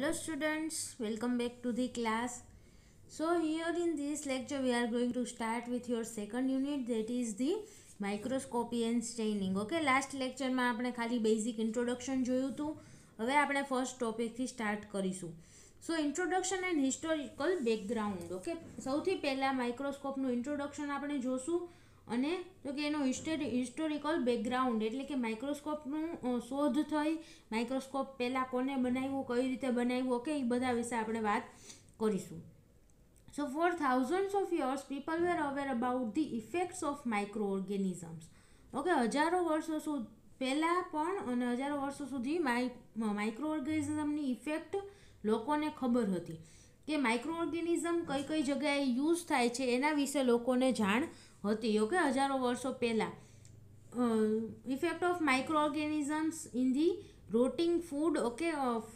hello students welcome back to the class so here in this lecture we are going to start with your second unit that is the microscopy and staining okay last લેક્ચરમાં આપણે ખાલી basic introduction જોયું હતું હવે આપણે first ટોપિકથી start કરીશું so introduction and historical background okay સૌથી પહેલાં માઇક્રોસ્કોપનું ઇન્ટ્રોડક્શન આપણે જોશું અને તો કે એનો હિસ્ટોરિકલ બેકગ્રાઉન્ડ એટલે કે માઇક્રોસ્કોપનું શોધ થઈ માઇક્રોસ્કોપ પહેલાં કોને બનાવ્યું કઈ રીતે બનાવ્યું ઓકે એ બધા વિશે આપણે વાત કરીશું so four thousands of years people were aware about the effects of micro organisms okay હજારો વર્ષો સુધી પહેલાં પણ અને હજારો વર્ષો સુધી માઇ માઇક્રો ઓર્ગેનિઝમની ઇફેક્ટ લોકોને ખબર હતી કે માઇક્રો ઓર્ગેનિઝમ કઈ કઈ જગ્યાએ યુઝ થાય છે એના વિશે લોકોને જાણ હતી ઓકે હજારો વર્ષો પહેલાં effect of micro organisms in the rotting food okay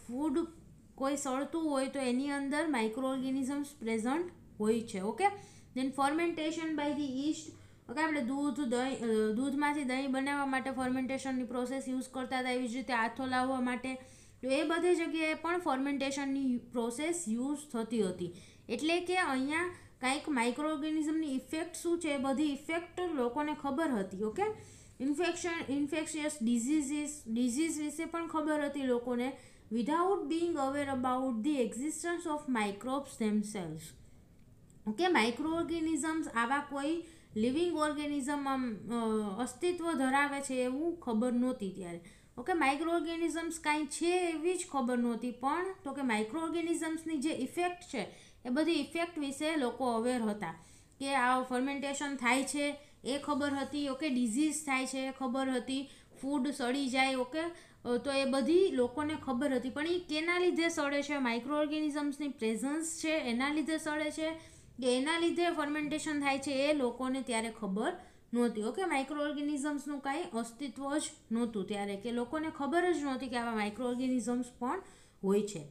food કોઈ સળતું હોય તો એની અંદર માઇક્રો ઓર્ગેનિઝમ્સ પ્રેઝન્ટ હોય છે okay then fermentation by the yeast okay આપણે દૂધ દહીં દૂધમાંથી દહીં બનાવવા માટે ફર્મેન્ટેશનની પ્રોસેસ યુઝ કરતા હતા એવી જ રીતે હાથો લાવવા માટે તો એ બધી જગ્યાએ પણ ફર્મેન્ટેશનની પ્રોસેસ યુઝ થતી હતી એટલે કે અહીંયા કાંઈક માઇક્રો ઓર્ગેનિઝમની ઇફેક્ટ શું છે બધી ઇફેક્ટ લોકોને ખબર હતી okay infection infectious diseases disease વિશે પણ ખબર હતી લોકોને without being aware about the existence of microbes themselves okay micro organisms આવા કોઈ લિવિંગ ઓર્ગેનિઝમ આમ અસ્તિત્વ ધરાવે છે એવું ખબર નહોતી ત્યારે ઓકે માઇક્રો ઓર્ગેનિઝમ્સ કાંઈ છે એવી જ ખબર નહોતી પણ તો કે માઇક્રો ઓર્ગેનિઝમ્સની જે ઇફેક્ટ છે એ બધી ઇફેક્ટ વિશે લોકો અવેર હતા કે આ ફર્મેન્ટેશન થાય છે એ ખબર હતી ઓકે ડિઝીઝ થાય છે એ ખબર હતી ફૂડ સડી જાય ઓકે તો એ બધી લોકોને ખબર હતી પણ એ કેના લીધે સડે છે માઇક્રો ઓર્ગેનિઝમ્સની પ્રેઝન્સ છે એના લીધે સડે છે કે એના લીધે ફર્મેન્ટેશન થાય છે એ લોકોને ત્યારે ખબર નહોતી ઓકે માઇક્રો ઓર્ગેનિઝમ્સનું કાંઈ અસ્તિત્વ જ નહોતું ત્યારે કે લોકોને ખબર જ નહોતી કે આવા માઇક્રો ઓર્ગેનિઝમ્સ પણ હોય છે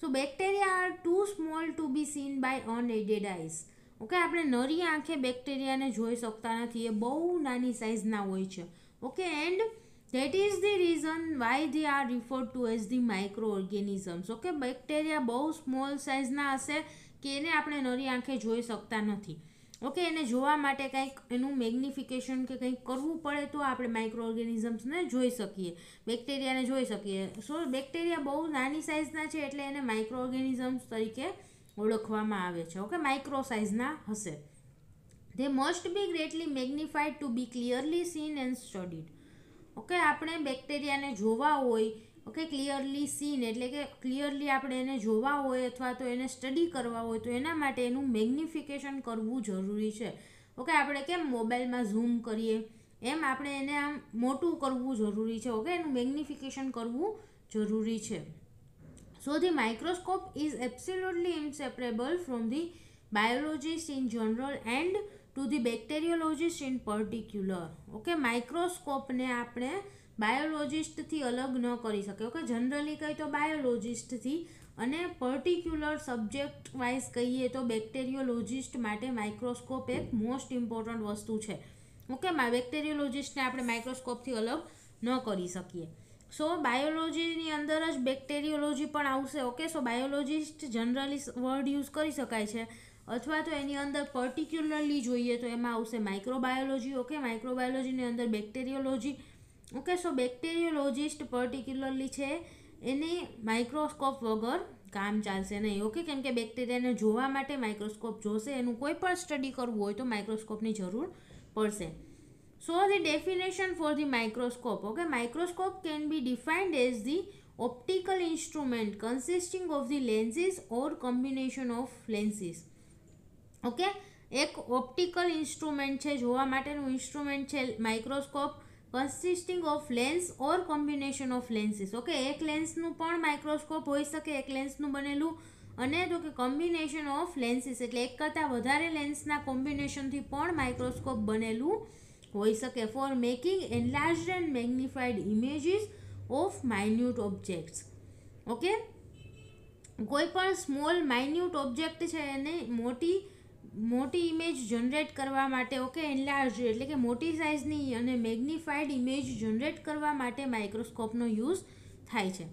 so bacteria are too small to be seen by unaided eyes okay આપણે નરી આંખે બેક્ટેરિયાને જોઈ શકતા નથી એ બહુ નાની સાઇઝના હોય છે okay and that is the reason why they are refer to as the micro organisms okay bacteria બહુ સ્મોલ સાઇઝના હશે કે એને આપણે નરી આંખે જોઈ શકતા નથી ઓકે એને જોવા માટે કંઈક એનું મેગ્નિફિકેશન કે કંઈક કરવું પડે તો આપણે માઇક્રો ઓર્ગેનિઝમ્સને જોઈ શકીએ બેક્ટેરિયાને જોઈ શકીએ સો બેક્ટેરિયા બહુ નાની સાઇઝના છે એટલે એને માઇક્રો ઓર્ગેનિઝમ્સ તરીકે ઓળખવામાં આવે છે ઓકે માઇક્રો સાઇઝના હશે they must be greatly magnified to be clearly seen and studied okay આપણે બેક્ટેરિયાને જોવા હોય ઓકે ક્લિયરલી સીન એટલે કે ક્લિયરલી આપણે એને જોવા હોય અથવા તો એને સ્ટડી કરવા હોય તો એના માટે એનું મેગ્નિફિકેશન કરવું જરૂરી છે ઓકે આપણે કેમ મોબાઈલમાં ઝૂમ કરીએ એમ આપણે એને આમ મોટું કરવું જરૂરી છે ઓકે એનું મેગ્નિફિકેશન કરવું જરૂરી છે so the microscope is absolutely inseparable from the biologist in general and to the bacteriologist in particular okay માઇક્રોસ્કોપને આપણે બાયોલોજિસ્ટથી અલગ ન કરી શકે ઓકે જનરલી કહીએ તો બાયોલોજીસ્ટથી અને પર્ટિક્યુલર સબ્જેક્ટ વાઇઝ કહીએ તો બેક્ટેરિયોલોજિસ્ટ માટે માઇક્રોસ્કોપ એક મોસ્ટ ઇમ્પોર્ટન્ટ વસ્તુ છે ઓકે બેક્ટેરિયોલોજિસ્ટને આપણે માઇક્રોસ્કોપથી અલગ ન કરી શકીએ સો બાયોલોજીની અંદર જ બેક્ટેરિયોલોજી પણ આવશે okay so biologist generally word use કરી શકાય છે અથવા તો એની અંદર પર્ટિક્યુલરલી જોઈએ તો એમાં આવશે માઇક્રોબાયોલોજી ઓકે માઇક્રોબાયોલોજીની અંદર બેક્ટેરિયોલોજી ઓકે સો બેક્ટેરિયોલોજિસ્ટ પર્ટિક્યુલરલી છે એને માઇક્રોસ્કોપ વગર કામ ચાલશે નહીં ઓકે કેમ કે બેક્ટેરિયાને જોવા માટે માઇક્રોસ્કોપ જોશે એનું કોઈ પણ સ્ટડી કરવું હોય તો માઇક્રોસ્કોપની જરૂર પડશે so the definition for the microscope okay microscope can be defined as the optical instrument consisting of the lenses or combination of lenses okay એક ઓપ્ટિકલ ઇન્સ્ટ્રુમેન્ટ છે જોવા માટેનું ઇન્સ્ટ્રુમેન્ટ છે microscope consisting of lens or combination of lenses okay એક લેન્સનું પણ microscope હોઈ શકે એક લેન્સનું બનેલું અને તો કે કોમ્બિનેશન ઓફ લેન્સીસ એટલે એક કરતાં વધારે લેન્સના કોમ્બિનેશનથી પણ માઇક્રોસ્કોપ બનેલું હોઈ શકે for making enlarge and magnified images of minute objects okay કોઈ પણ સ્મોલ માઇન્યુટ ઓબ્જેક્ટ છે એને મોટી મોટી ઇમેજ જનરેટ કરવા માટે ઓકે એનલાર્જ એટલે કે મોટી સાઇઝની અને મેગ્નિફાઈડ ઇમેજ જનરેટ કરવા માટે માઇક્રોસ્કોપનો યુઝ થાય છે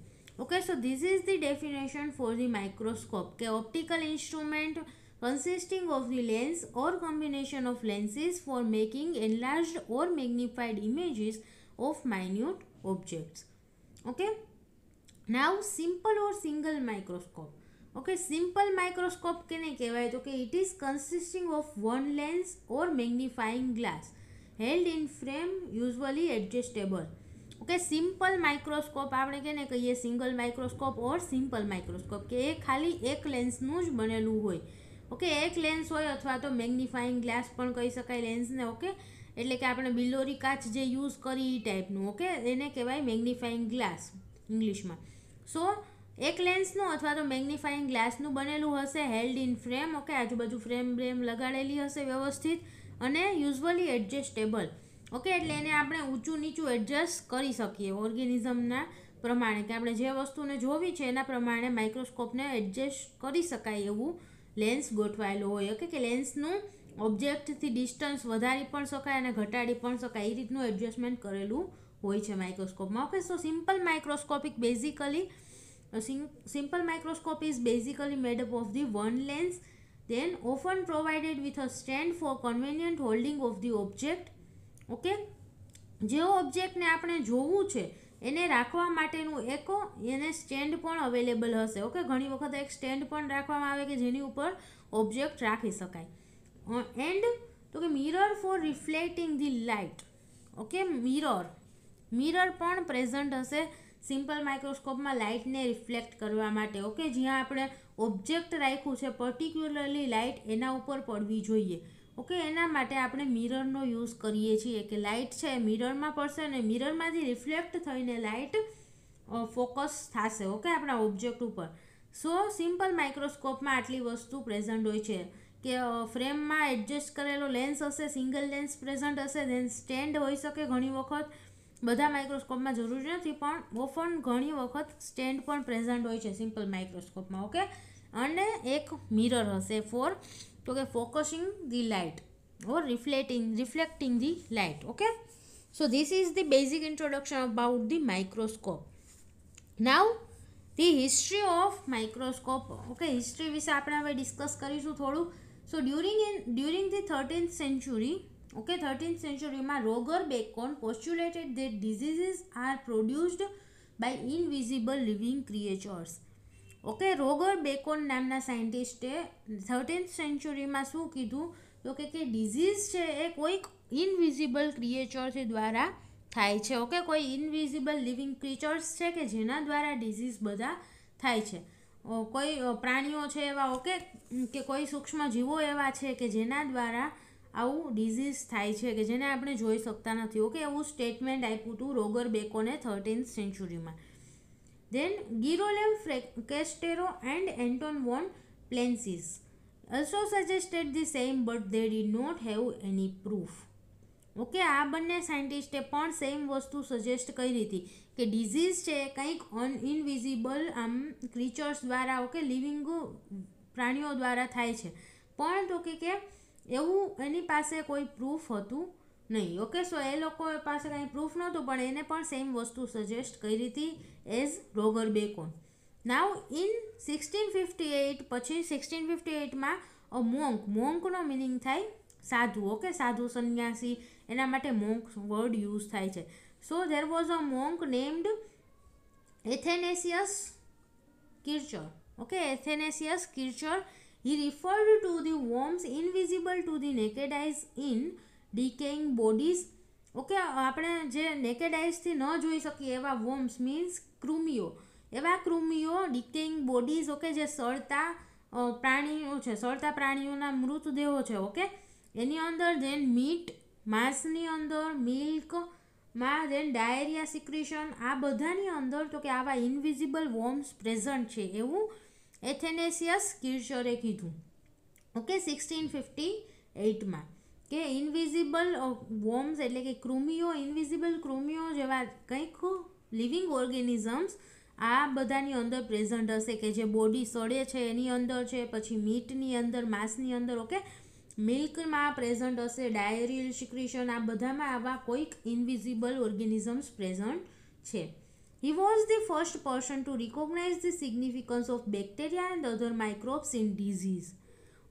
okay so this is the definition for the microscope કે optical instrument consisting of the lens or combination of lenses for making enlarge or magnified images of minute objects okay now simple or single microscope okay simple microscope કેને કહેવાય તો કે it is consisting of one lens or magnifying glass held in frame usually adjustable okay simple microscope આપણે કેને કહીએ single microscope or simple microscope કે એ ખાલી એક લેન્સનું જ બનેલું હોય ઓકે એક લેન્સ હોય અથવા તો મેગ્નિફાઇંગ ગ્લાસ પણ કહી શકાય લેન્સને ઓકે એટલે કે આપણે બિલોરી કાચ જે યુઝ કરી એ ટાઈપનું ઓકે એને કહેવાય મેગ્નિફાઇંગ ગ્લાસ ઇંગ્લિશમાં સો એક લેન્સનું અથવા તો મેગ્નિફાઈંગ ગ્લાસનું બનેલું હશે હેલ્ડ ઇન ફ્રેમ ઓકે આજુબાજુ ફ્રેમ બ્રેમ લગાડેલી હશે વ્યવસ્થિત અને યુઝવલી એડજસ્ટેબલ ઓકે એટલે એને આપણે ઊંચું નીચું એડજસ્ટ કરી શકીએ ઓર્ગેનિઝમના પ્રમાણે કે આપણે જે વસ્તુને જોવી છે એના પ્રમાણે માઇક્રોસ્કોપને એડજસ્ટ કરી શકાય એવું લેન્સ ગોઠવાયેલું હોય ઓકે કે લેન્સનું ઓબ્જેક્ટથી ડિસ્ટન્સ વધારી પણ શકાય અને ઘટાડી પણ શકાય એ રીતનું એડજસ્ટમેન્ટ કરેલું હોય છે માઇક્રોસ્કોપમાં okay so simple microscopic basically simple sim simple microscope is basically made up of the one lens then often provided with a stand for convenient holding of okay જે ઓબ્જેક્ટને આપણે જોવું છે એને રાખવા માટેનું એક એને સ્ટેન્ડ પણ અવેલેબલ હશે ઓકે ઘણી વખત એક સ્ટેન્ડ પણ રાખવામાં આવે કે જેની ઉપર ઓબ્જેક્ટ રાખી શકાય એન્ડ તો કે mirror for reflecting the light okay mirror mirror પણ પ્રેઝન્ટ હશે સિમ્પલ માઇક્રોસ્કોપમાં લાઇટને રિફ્લેક્ટ કરવા માટે ઓકે જ્યાં આપણે ઓબ્જેક્ટ રાખ્યું છે પર્ટિક્યુલરલી લાઇટ એના ઉપર પડવી જોઈએ ઓકે એના માટે આપણે મિરરનો યુઝ કરીએ છીએ કે લાઇટ છે એ મિરરમાં પડશે અને મિરરમાંથી રિફ્લેક્ટ થઈને લાઇટ ફોકસ થશે ઓકે આપણા ઓબ્જેક્ટ ઉપર સો સિમ્પલ માઇક્રોસ્કોપમાં આટલી વસ્તુ પ્રેઝન્ટ હોય છે કે ફ્રેમમાં એડજસ્ટ કરેલો લેન્સ હશે સિંગલ લેન્સ પ્રેઝન્ટ હશે ધેન સ્ટેન્ડ હોઈ શકે ઘણી વખત બધા માઇક્રોસ્કોપમાં જરૂરી નથી પણ ઓફન ઘણી વખત સ્ટેન્ડ પણ પ્રેઝન્ટ હોય છે સિમ્પલ માઇક્રોસ્કોપમાં ઓકે અને એક મિરર હશે ફોર તો કે focusing the light or reflecting reflecting the light okay so this is the basic introduction about the microscope now the history of microscope okay history વિશે આપણે હવે ડિસ્કસ કરીશું થોડું so during in during the thirteenth century okay thirteen centuryમાં Roger Bacon postulated that diseases are produced by invisible living creatures okay Roger Bacon નામના સાયન્ટિસ્ટે thirteen સેન્ચુરીમાં શું કીધું તો કે કે ડિઝીઝ છે એ કોઈક ઇનવિઝિબલ ક્રિએચર્સ દ્વારા થાય છે ઓકે કોઈ ઇનવિઝિબલ લિવિંગ ક્રિએચર્સ છે કે જેના દ્વારા ડિઝીઝ બધા થાય છે કોઈ પ્રાણીઓ છે એવા ઓકે કે કોઈ સૂક્ષ્મ જીવો એવા છે કે જેના દ્વારા આવું ડિઝીઝ થાય છે કે જેને આપણે જોઈ શકતા નથી ઓકે એવું સ્ટેટમેન્ટ આપ્યું હતું રોગર બેકોને થર્ટીન્થ સેન્ચુરીમાં દેન ગિરોલેવ કેસ્ટેરો and Anton von Plenciz also suggested the same but they did not have any proof okay આ બંને સાયન્ટિસ્ટે પણ સેમ વસ્તુ સજેસ્ટ કરી હતી કે ડિઝીઝ છે કંઈક અન ઇનવિઝિબલ આમ ક્રિચર્સ દ્વારા ઓકે લિવિંગ પ્રાણીઓ દ્વારા થાય છે પણ તો કે એવું એની પાસે કોઈ પ્રૂફ હતું નહીં ઓકે સો એ લોકો પાસે કાંઈ પ્રૂફ નહોતું પણ એને પણ સેમ વસ્તુ સજેસ્ટ કરી હતી as Roger Bacon now in sixteen fifty eight પછી સિક્સટીન ફિફ્ટી એઇટમાં અ મોંક મોંકનો મિનિંગ થાય સાધુ ઓકે સાધુ સંન્યાસી એના માટે મોંક વર્ડ યુઝ થાય છે so there was a monk named Athanasius Kircher okay Athanasius Kircher He referred to the worms invisible to the naked eyes in decaying bodies. Okay આપણે જે નેકેડ ન જોઈ શકીએ એવા વોમ્સ મીન્સ કૃમિઓ એવા કૃમિઓ ડિકેઇંગ બોડીઝ ઓકે જે સળતા પ્રાણીઓ છે સળતા પ્રાણીઓના મૃતદેહો છે ઓકે એની અંદર ધેન મીટ માંસની અંદર મિલ્ક માં ધેન ડાયરિયા સિક્રેશન આ બધાની અંદર તો કે આવા ઇન્વિઝિબલ વોર્મ્સ પ્રેઝન્ટ છે એવું એથેનેસિયસ કિર્ચોરે કીધું ઓકે સિક્સટીન ફિફ્ટી એઇટમાં કે ઇન્વિઝિબલ વોમ્સ એટલે કે કૃમિઓ ઇન્વિઝિબલ કૃમિઓ જેવા કંઈક લિવિંગ ઓર્ગેનિઝમ્સ આ બધાની અંદર પ્રેઝન્ટ હશે કે જે બોડી સડે છે એની અંદર છે પછી મીટની અંદર માંસની અંદર ઓકે મિલ્કમાં પ્રેઝન્ટ હશે ડાયરીલ સિક્રિશન આ બધામાં આવા કોઈક ઇન્વિઝિબલ ઓર્ગેનિઝમ્સ પ્રેઝન્ટ છે He was the first person to recognize the significance of bacteria and other microbes in disease.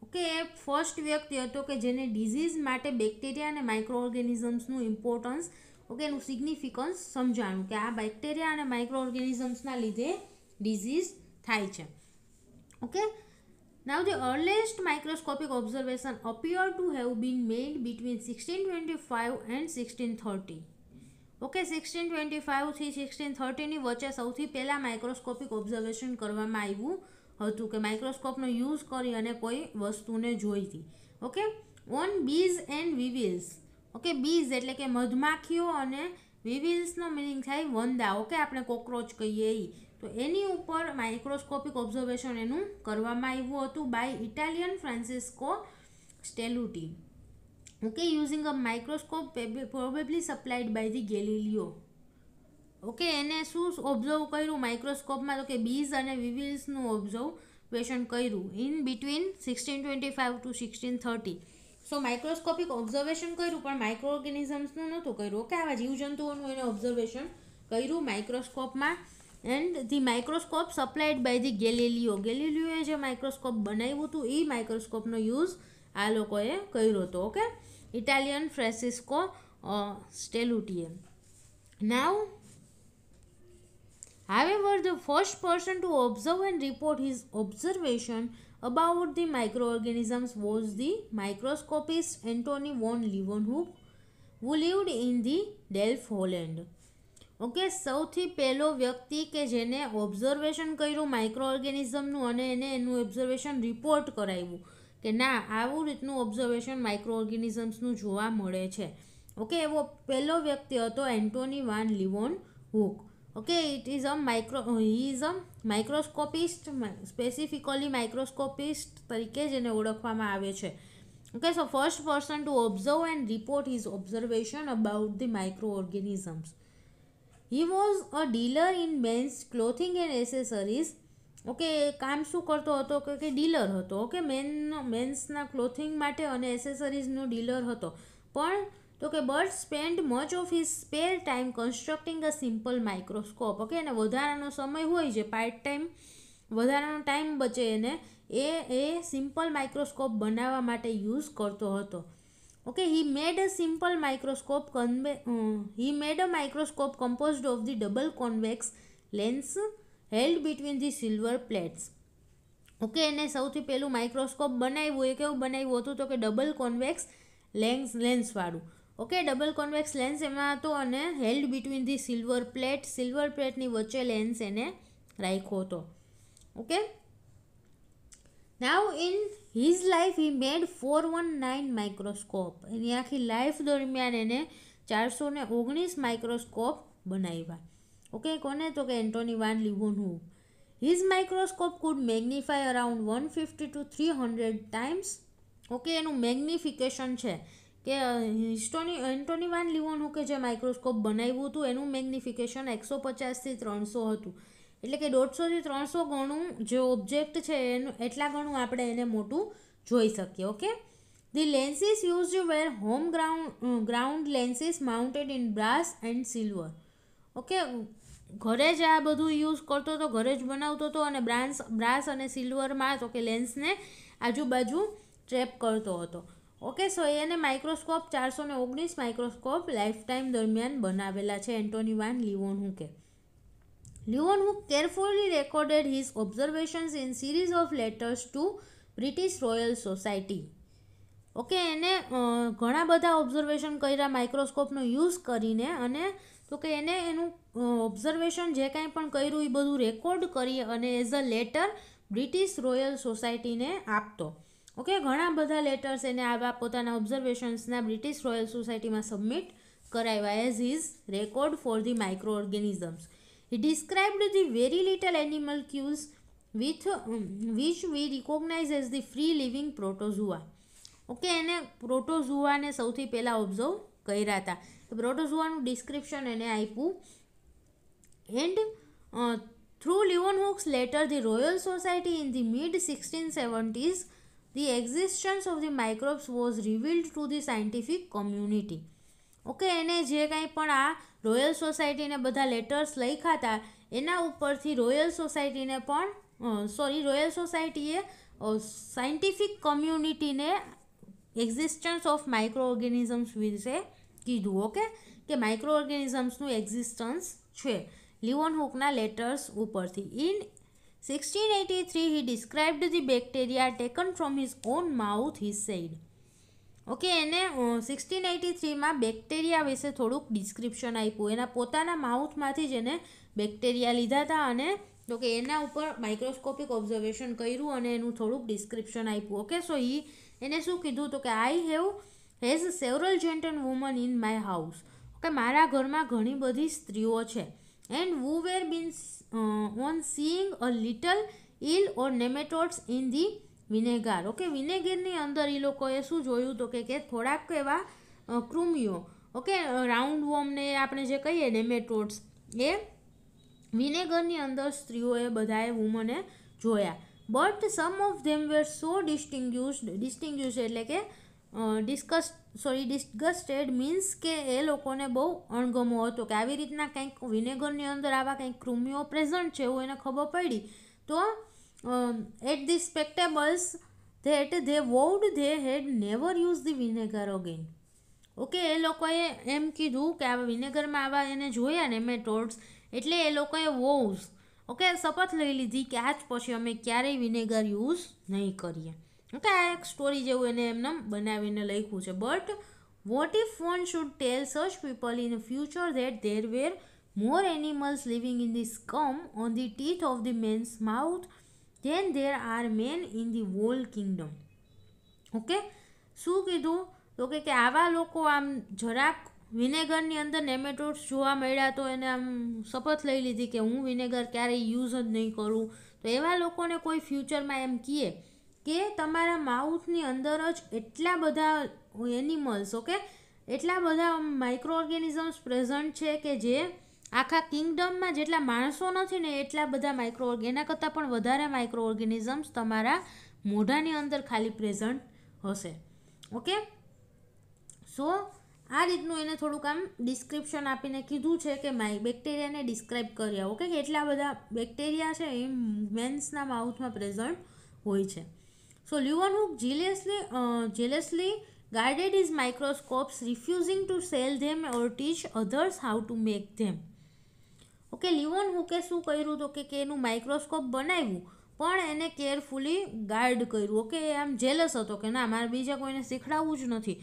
Okay, first we व्यक्ति हतो के जेने disease matter bacteria and microorganisms no importance, okay, no significance समझानू के आ bacteria and microorganisms ना लिदे disease थाई छे. Okay, now the earliest microscopic observation appeared to have been made between 1625 and 1630. Okay sixteen twenty ફાઇવથી સિક્સટીન થર્ટીની વચ્ચે સૌથી પહેલાં માઇક્રોસ્કોપિક ઓબ્ઝર્વેશન કરવામાં આવ્યું હતું કે માઇક્રોસ્કોપનો યુઝ કરી અને કોઈ વસ્તુને જોઈતી okay on bees and weevils okay bees એટલે કે મધમાખીઓ અને વિવિલ્સનો મિનિંગ થાય વંદા ઓકે આપણે કોક્રોચ કહીએ એ તો એની ઉપર માઇક્રોસ્કોપિક ઓબ્ઝર્વેશન એનું કરવામાં આવ્યું હતું by Italian Francisco Stelluti okay using a microscope probably supplied by the galileo okay એને શું ઓબ્ઝર્વ કર્યું માઇક્રોસ્કોપમાં તો કે બીઝ અને વિવિલ્સનું ઓબ્ઝર્વેશન કર્યું in between sixteen twenty five to sixteen thirty so microscopic observation કર્યું પણ માઇક્રો ઓર્ગેનિઝમ્સનું નહોતું કર્યું ઓકે આવા જીવજંતુઓનું એને ઓબ્ઝર્વેશન કર્યું માઇક્રોસ્કોપમાં and the microscope supplied by the Galileo ગેલિલિયોએ જે માઇક્રોસ્કોપ બનાવ્યું હતું એ માઇક્રોસ્કોપનો યુઝ આ લોકોએ કર્યો હતો okay Italian Francisco uh, Stelluti. Now, however, the first person to observe and report his observation about the microorganisms was the microscopist Antony von Leeuwenhoek who lived in the Delft Holland okay સૌથી પહેલો વ્યક્તિ કે જેને observation કર્યું micro ઓર્ગેનિઝમનું અને એને એનું observation report કરાવ્યું કે ના આવું રીતનું ઓબ્ઝર્વેશન માઇક્રો ઓર્ગેનિઝમ્સનું જોવા મળે છે ઓકે એવો પહેલો વ્યક્તિ હતો Antony van Leeuwenhoek okay it is a micro he is a microscopist specifically microscopist તરીકે જેને ઓળખવામાં આવે છે okay so first person to observe and report his observation about the micro organisms he was a dealer in men's clothing and accessories okay કામ શું કરતો હતો કે કે ડીલર હતો ઓકે મેનનો મેન્સના ક્લોથિંગ માટે અને એસેસરીઝનો ડીલર હતો પણ તો કે but spend much of his spare time constructing a simple microscope okay અને વધારાનો સમય હોય છે પાર્ટ ટાઈમ વધારાનો ટાઈમ બચે એને એ એ સિમ્પલ માઇક્રોસ્કોપ બનાવવા માટે યુઝ કરતો હતો okay he made a simple microscope convex he made a microscope composed of the double convex lens held between the silver plates okay એને સૌથી પહેલું માઇક્રોસ્કોપ બનાવ્યું એ કેવું બનાવ્યું હતું તો કે ડબલ કોન્વેક્સ લેન્સ લેન્સવાળું ઓકે ડબલ કોન્વેક્સ લેન્સ એમાં હતો અને held between the silver plate silver પ્લેટની વચ્ચે લેન્સ એને રાખ્યો હતો okay now in his life he made four one nine microscope એની આખી લાઈફ દરમિયાન એને ચારસો ઓગણીસ માઇક્રોસ્કોપ બનાવ્યા ઓકે કોને તો કે એન્ટોની વાન લીવોનું his microscope could magnify around one fifty to three hundred times okay એનું મેગ્નિફિકેશન છે કે હિસ્ટોની એન્ટોની વાન લીવોનું કે જે માઇક્રોસ્કોપ બનાવ્યું હતું એનું મેગ્નિફિકેશન એકસો પચાસથી ત્રણસો હતું એટલે કે દોઢસોથી ત્રણસો ગણું જે ઓબ્જેક્ટ છે એનું એટલા ગણું આપણે એને મોટું જોઈ શકીએ okay the lenses use were home ground ground lenses mounted in brass and silver okay ઘરે જ આ બધું યુઝ કરતો હતો ઘરે જ બનાવતો હતો અને બ્રાન્સ બ્રાસ અને સિલ્વરમાં તો કે લેન્સને આજુબાજુ ટ્રેપ કરતો હતો ઓકે સો એને માઇક્રોસ્કોપ ચારસો ને ઓગણીસ માઇક્રોસ્કોપ લાઈફટાઈમ દરમિયાન બનાવેલા છે એન્ટોની વાન લિવોન હુકે Leeuwenhoek carefully recorded his observations in series of letters to British Royal Society okay એને ઘણા બધા ઓબ્ઝર્વેશન કર્યા માઇક્રોસ્કોપનો યુઝ કરીને અને તો કે એને એનું ઓબ્ઝર્વેશન જે કાંઈ પણ કર્યું એ બધું રેકોર્ડ કરીએ અને as a letter British Royal સોસાયટીને આપતો ઓકે ઘણા બધા લેટર્સ એને આવા પોતાના ઓબ્ઝર્વેશન્સના બ્રિટિશ રોયલ સોસાયટીમાં સબમિટ કરાવ્યા as his record for the micro organisms he described the very little animalcules with which we recognise as the free living protozoa okay એને પ્રોટોઝુઆને સૌથી પહેલાં ઓબ્ઝર્વ કર્યા હતા તો પ્રોટોઝોઆનું ડિસ્ક્રિપ્શન એને આપ્યું and through Leeuwenhoek's letter the Royal Society in the mid sixteen seventies the existence of the microbes was revealed to the scientific community okay એને જે કાંઈ પણ આ રોયલ સોસાયટીને બધા લેટર્સ લખ્યા હતા એના ઉપરથી રોયલ સોસાયટીને પણ સોરી રોયલ સોસાયટીએ સાયન્ટિફિક કોમ્યુનિટીને એક્ઝિસ્ટન્સ ઓફ માઇક્રો ઓર્ગેનિઝમ્સ વિશે કીધું ઓકે કે માઇક્રો ઓર્ગેનિઝમ્સનું એક્ઝિસ્ટન્સ છે લિવોન હુકના લેટર્સ ઉપરથી in eighty three he described the bacteria taken from his own mouth his said okay એને સિક્સટીન એટી થ્રીમાં બેક્ટેરિયા વિશે થોડુંક ડિસ્ક્રિપ્શન આપ્યું એના પોતાના માઉથમાંથી જ એને બેક્ટેરિયા લીધા હતા અને તો કે એના ઉપર માઇક્રોસ્કોપિક ઓબ્ઝર્વેશન કર્યું અને એનું થોડુંક ડિસ્ક્રિપ્શન આપ્યું ઓકે સો ઈ એને શું કીધું તો કે I have has several gentle women in my house okay મારા ઘરમાં ઘણી બધી સ્ત્રીઓ છે and we were been on seeing a little eel or nematodes in the vinegar okay વિનેગરની અંદર એ લોકોએ શું જોયું તો કે કે થોડાક એવા કૃમિઓ ઓકે રાઉન્ડ વોર્મને આપણે જે કહીએ નેમેટોડ્સ એ વિનેગરની અંદર સ્ત્રીઓએ બધાએ વુમને જોયા બટ સમ ઓફ ધેમ વેર સો ડિસ્ટિંગ્યુશ ડિસ્ટિંગ્યુશ એટલે કે ડિસ્કસ સોરી ડિસ્ગસ્ટેડ મીન્સ કે એ લોકોને બહુ અણગમો હતો કે આવી રીતના કંઈક વિનેગરની અંદર આવા કંઈક કૃમિઓ પ્રેઝન્ટ છે એવું એને ખબર પડી તો at the spectacles that they would they had never use the vinegar again okay એ લોકોએ એમ કીધું કે આ વિનેગરમાં આવા એને જોયા ને મેટોડ્સ એટલે એ લોકોએ વોવ્સ ઓકે શપથ લઈ લીધી કે આજ પછી અમે ક્યારેય વિનેગર યુઝ નહીં કરીએ કે આ એક સ્ટોરી જેવું એને એમને બનાવીને લખ્યું છે but what if one should tell such people in future that there were more animals living in the scum on the teeth of the men's mouth then there are men in the whole kingdom okay શું કીધું તો કે આવા લોકો આમ જરાક વિનેગરની અંદર નેમેટોડ્સ જોવા મળ્યા તો એને આમ શપથ લઈ લીધી કે હું વિનેગર ક્યારેય યુઝ જ નહીં કરું તો એવા લોકોને કોઈ ફ્યુચરમાં એમ કીએ કે તમારા માઉથની અંદર જ એટલા બધા એનિમલ્સ ઓકે એટલા બધા માઇક્રો ઓર્ગેનિઝમ્સ પ્રેઝન્ટ છે કે જે આખા કિંગડમમાં જેટલા માણસો નથી ને એટલા બધા માઇક્રો એના કરતાં પણ વધારે માઇક્રો ઓર્ગેનિઝમ્સ તમારા મોઢાની અંદર ખાલી પ્રેઝન્ટ હશે ઓકે સો આ રીતનું એને થોડુંક આમ ડિસ્ક્રિપ્શન આપીને કીધું છે કે માઇ બેક્ટેરિયાને ડિસ્ક્રાઇબ કર્યા ઓકે કે એટલા બધા બેક્ટેરિયા છે એ મેન્સના માઉથમાં પ્રેઝન્ટ હોય છે સો Leeuwenhoek હુક uh, jealously guarded is microscopes refusing to sell them or teach others how to make them. Okay લિવોન હુકે શું કર્યું તો કે એનું માઇક્રોસ્કોપ બનાવ્યું પણ એને કેરફુલી ગાર્ડ કર્યું ઓકે એ આમ જેલસ હતો કે ના મારે બીજા કોઈને શીખડાવવું જ નથી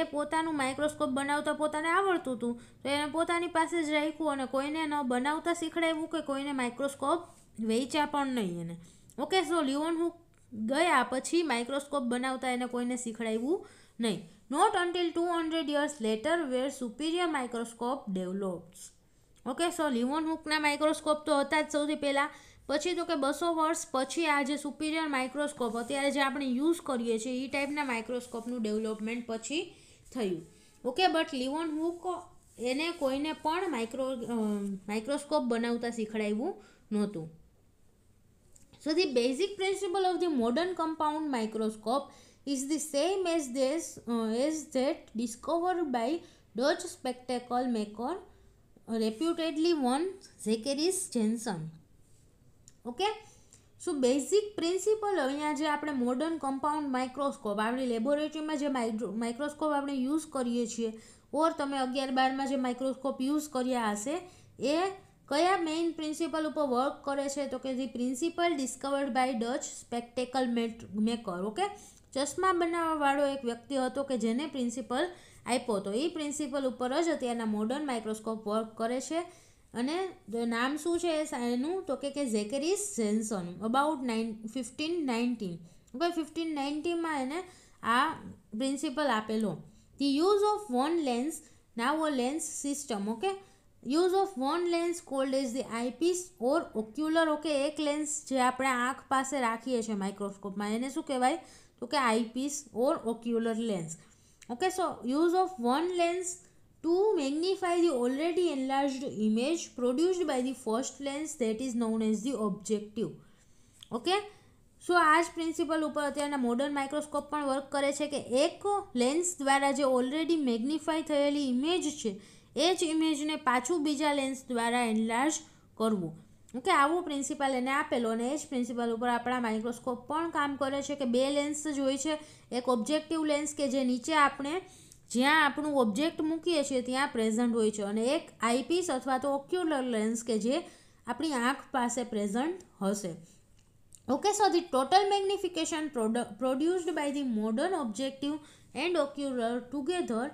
એ પોતાનું માઇક્રોસ્કોપ બનાવતા પોતાને આવડતું હતું તો એને પોતાની પાસે જ રાખ્યું અને કોઈને ન બનાવતા શીખડાવ્યું કે કોઈને માઇક્રોસ્કોપ વેચ્યા પણ નહીં એને ઓકે સો લિવોન હુક ગયા પછી માઇક્રોસ્કોપ બનાવતા એને કોઈને શીખડાવ્યું નહીં not until two hundred years later were superior microscope develops okay so લિવોન હુકના માઇક્રોસ્કોપ તો હતા જ સૌથી પહેલાં પછી તો કે બસો વર્ષ પછી આ જે સુપિરિયર માઇક્રોસ્કોપ અત્યારે જે આપણે યુઝ કરીએ છીએ એ ટાઈપના માઇક્રોસ્કોપનું ડેવલપમેન્ટ પછી થયું ઓકે બટ લિવોન હુક એને કોઈને પણ માઇક્રો માઇક્રોસ્કોપ બનાવતા શીખડાવ્યું નહોતું So the basic principle of the modern compound microscope is the same as this uh, as that discovered by Dutch spectacle maker reputedly one Zekeris Jensen. Okay. So basic principle અહીંયા જે આપણે modern compound microscope આપણી લેબોરેટરીમાં જે microscope આપણે use કરીએ છીએ ઓર તમે અગિયાર બારમાં જે માઇક્રોસ્કોપ યુઝ કર્યા હશે એ કયા મેઇન પ્રિન્સિપલ ઉપર વર્ક કરે છે તો કે જે principle discovered by Dutch spectacle maker okay ચશ્મા બનાવવાવાળો એક વ્યક્તિ હતો કે જેને પ્રિન્સિપલ આપ્યો હતો એ પ્રિન્સિપલ ઉપર જ અત્યારના મોડર્ન માઇક્રોસ્કોપ વર્ક કરે છે અને નામ શું છે એનું તો કે કે Zacharias Janssen about nine fifteen nineteen okay fifteen નાઇન્ટીમાં એને આ પ્રિન્સિપલ આપેલો the use of one lens now a lens system okay use of one lens called is the eyepiece or ocular okay એક લેન્સ જે આપણે આંખ પાસે રાખીએ છીએ માઇક્રોસ્કોપમાં એને શું કહેવાય તો કે eyepiece or ocular lens okay so use of one lens to magnify the already enlarged image produced by the first lens that is known as the objective okay so આ જ પ્રિન્સિપલ ઉપર અત્યારના મોડર્ન માઇક્રોસ્કોપ પણ work કરે છે કે એક lens દ્વારા જે ઓલરેડી મેગ્નિફાય થયેલી ઇમેજ છે એ જ ઇમેજને પાછું બીજા લેન્સ દ્વારા એન્લાર્જ કરવું ઓકે આવું પ્રિન્સિપાલ એને આપેલો અને એ જ પ્રિન્સિપલ ઉપર આપણા માઇક્રોસ્કોપ પણ કામ કરે છે કે બે લેન્સ જ હોય છે એક ઓબ્જેક્ટિવ લેન્સ કે જે નીચે આપણે જ્યાં આપણું ઓબ્જેક્ટ મૂકીએ છીએ ત્યાં પ્રેઝન્ટ હોય છે અને એક આઈપીસ અથવા તો ઓક્યુલર લેન્સ કે જે આપણી આંખ પાસે પ્રેઝન્ટ હશે okay so the total magnification produced by the modern objective and ocular together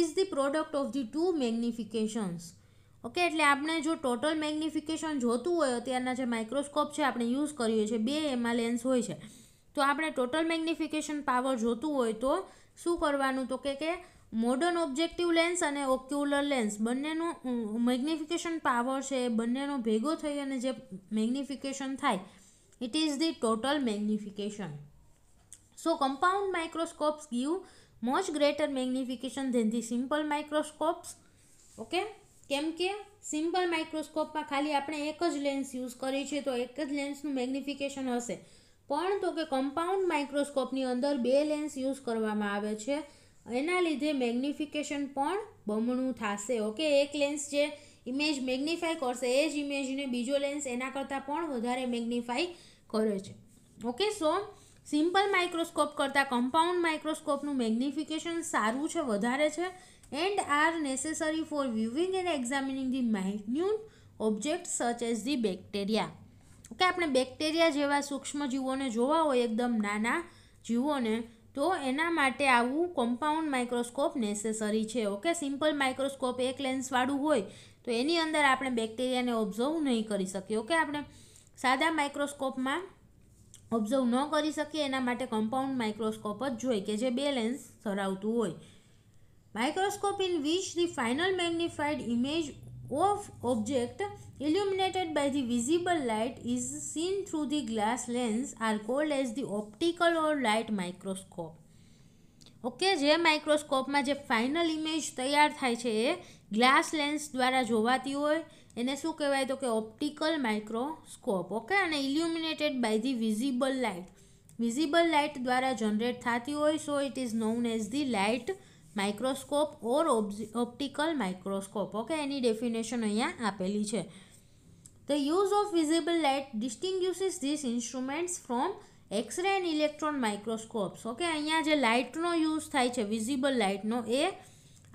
is the product of the two magnifications okay એટલે આપણે જો ટોટલ મેગ્નિફિકેશન જોતું હોય અત્યારના જે માઇક્રોસ્કોપ છે આપણે યુઝ કરીએ છીએ બે એમાં લેન્સ હોય છે તો આપણે ટોટલ મેગ્નિફિકેશન પાવર જોતું હોય તો શું કરવાનું તો કે કે મોડર્ન ઓબ્જેક્ટિવ લેન્સ અને ઓક્યુલર લેન્સ બંનેનો મેગ્નિફિકેશન પાવર છે એ બંનેનો ભેગો થઈ અને જે મેગ્નિફિકેશન થાય it is the total magnification so compound microscopes give much greater magnification than the simple microscopes okay કેમ કે સિમ્પલ માઇક્રોસ્કોપમાં ખાલી આપણે એક જ લેન્સ યુઝ કરી છે તો એક જ લેન્સનું મેગ્નિફિકેશન હશે પણ તો કે કમ્પાઉન્ડ માઇક્રોસ્કોપની અંદર બે લેન્સ યુઝ કરવામાં આવે છે એના લીધે મેગ્નિફિકેશન પણ બમણું થશે ઓકે એક લેન્સ જે ઇમેજ મેગ્નિફાઈ કરશે એ જ ઇમેજને બીજો લેન્સ એના કરતાં પણ વધારે મેગ્નિફાઈ કરે છે ઓકે સો સિમ્પલ માઇક્રોસ્કોપ કરતાં કમ્પાઉન્ડ માઇક્રોસ્કોપનું મેગ્નિફિકેશન સારું છે વધારે છે and are necessary for viewing and examining the minute object such as the bacteria okay આપણે બેક્ટેરિયા જેવા સૂક્ષ્મ જીવોને જોવા હોય એકદમ નાના જીવોને તો એના માટે આવું કમ્પાઉન્ડ માઇક્રોસ્કોપ નેસેસરી છે ઓકે સિમ્પલ માઇક્રોસ્કોપ એક લેન્સવાળું હોય તો એની અંદર આપણે બેક્ટેરિયાને ઓબ્ઝર્વ નહીં કરી શકીએ ઓકે આપણે સાદા માઇક્રોસ્કોપમાં ઓબ્ઝર્વ ન કરી શકીએ એના માટે કમ્પાઉન્ડ માઇક્રોસ્કોપ જ જોઈએ કે જે બે લેન્સ ધરાવતું હોય microscope in which the final magnified image of object illuminated by the visible light is seen through the glass lens are called as the optical or light microscope okay જે માઇક્રોસ્કોપમાં જે ફાઇનલ ઇમેજ તૈયાર થાય છે એ glass lens દ્વારા જોવાતી હોય એને શું કહેવાય તો કે ઓપ્ટિકલ માઇક્રોસ્કોપ ઓકે અને illuminated by the visible light visible light દ્વારા જનરેટ થતી હોય so it is known as the light microscope or optical microscope okay એની ડેફિનેશન અહીંયા આપેલી છે the use of visible light distinguishes this instruments from X-ray and electron microscopes okay અહીંયા જે લાઇટનો યુઝ થાય છે વિઝિબલ લાઇટનો એ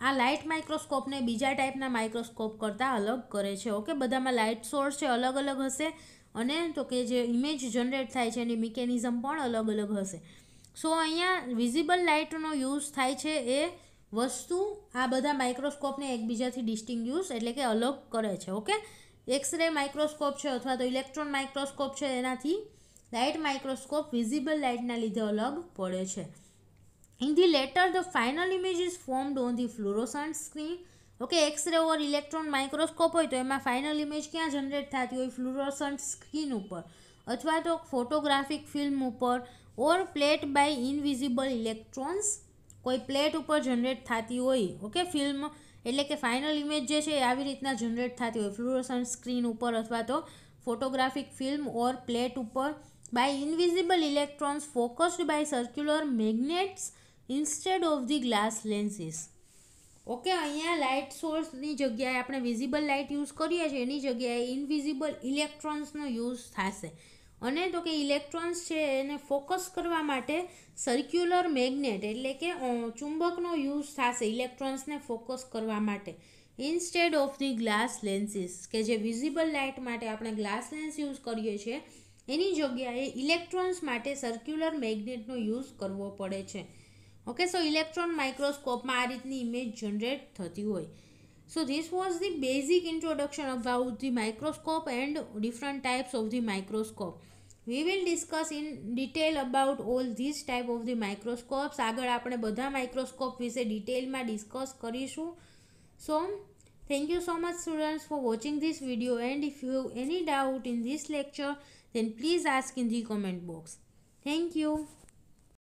આ લાઇટ માઇક્રોસ્કોપને બીજા ટાઈપના માઇક્રોસ્કોપ કરતાં અલગ કરે છે ઓકે બધામાં લાઇટ સોર્સ છે અલગ અલગ હશે અને તો કે જે ઇમેજ જનરેટ થાય છે એની મિકેનિઝમ પણ અલગ અલગ હશે સો અહીંયા વિઝિબલ લાઇટનો યુઝ થાય છે એ વસ્તુ આ બધા માઇક્રોસ્કોપને એકબીજાથી ડિસ્ટિંગ્યુઝ એટલે કે અલગ કરે છે ઓકે એક્સરે માઇક્રોસ્કોપ છે અથવા તો ઇલેક્ટ્રોન માઇક્રોસ્કોપ છે એનાથી લાઇટ માઇક્રોસ્કોપ વિઝિબલ લાઇટના લીધે અલગ પડે છે In the latter, the final image is formed on the fluorescent screen. Okay X-ray or electron microscope હોય તો એમાં ફાઇનલ ઇમેજ ક્યાં જનરેટ થતી હોય ફ્લુરોસન્ટ સ્ક્રીન ઉપર અથવા તો ફોટોગ્રાફિક ફિલ્મ ઉપર or plate by invisible electrons કોઈ પ્લેટ ઉપર જનરેટ થતી હોય ઓકે ફિલ્મ એટલે કે ફાઇનલ ઇમેજ જે છે એ આવી રીતના જનરેટ થતી હોય ફ્લુરોસન્ટ સ્ક્રીન ઉપર અથવા તો ફોટોગ્રાફિક ફિલ્મ ઓર પ્લેટ ઉપર by invisible electrons focused by circular magnets instead of the glass lenses okay અહીંયા લાઇટ સોર્સની જગ્યાએ આપણે વિઝિબલ લાઇટ યુઝ કરીએ છીએ એની જગ્યાએ ઇનવિઝિબલ ઇલેક્ટ્રોન્સનો યુઝ થશે અને તો કે ઇલેક્ટ્રોન્સ છે એને ફોકસ કરવા માટે સર્ક્યુલર મેગ્નેટ એટલે કે ચુંબકનો યુઝ થશે ઇલેક્ટ્રોન્સને ફોકસ કરવા માટે instead of the glass lenses કે જે વિઝિબલ લાઇટ માટે આપણે ગ્લાસ લેન્સ યુઝ કરીએ છીએ એની જગ્યાએ ઇલેક્ટ્રોન્સ માટે સર્ક્યુલર મેગ્નેટનો યુઝ કરવો પડે છે ઓકે સો ઇલેક્ટ્રોન માઇક્રોસ્કોપમાં આ રીતની ઇમેજ જનરેટ થતી હોય So this was the basic introduction about the microscope and different types of the microscope. We will discuss in detail about all these type of the microscopes. આગળ આપણે બધા microscope વિશે ડિટેલમાં discuss કરીશું so thank you so much students for watching this video and if you have any doubt in this lecture then please ask in the comment box thank you